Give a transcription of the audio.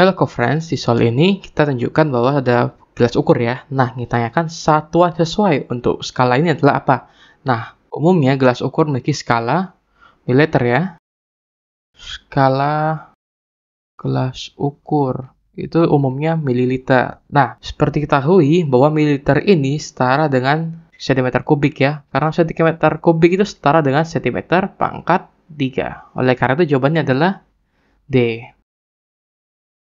Hello friends, di soal ini kita tunjukkan bahwa ada gelas ukur ya. Nah, ditanyakan satuan sesuai untuk skala ini adalah apa? Nah, umumnya gelas ukur memiliki skala militer ya. Skala gelas ukur itu umumnya mililiter. Nah, seperti tahu bahwa mililiter ini setara dengan sentimeter kubik ya. Karena sentimeter kubik itu setara dengan sentimeter pangkat 3. Oleh karena itu jawabannya adalah D.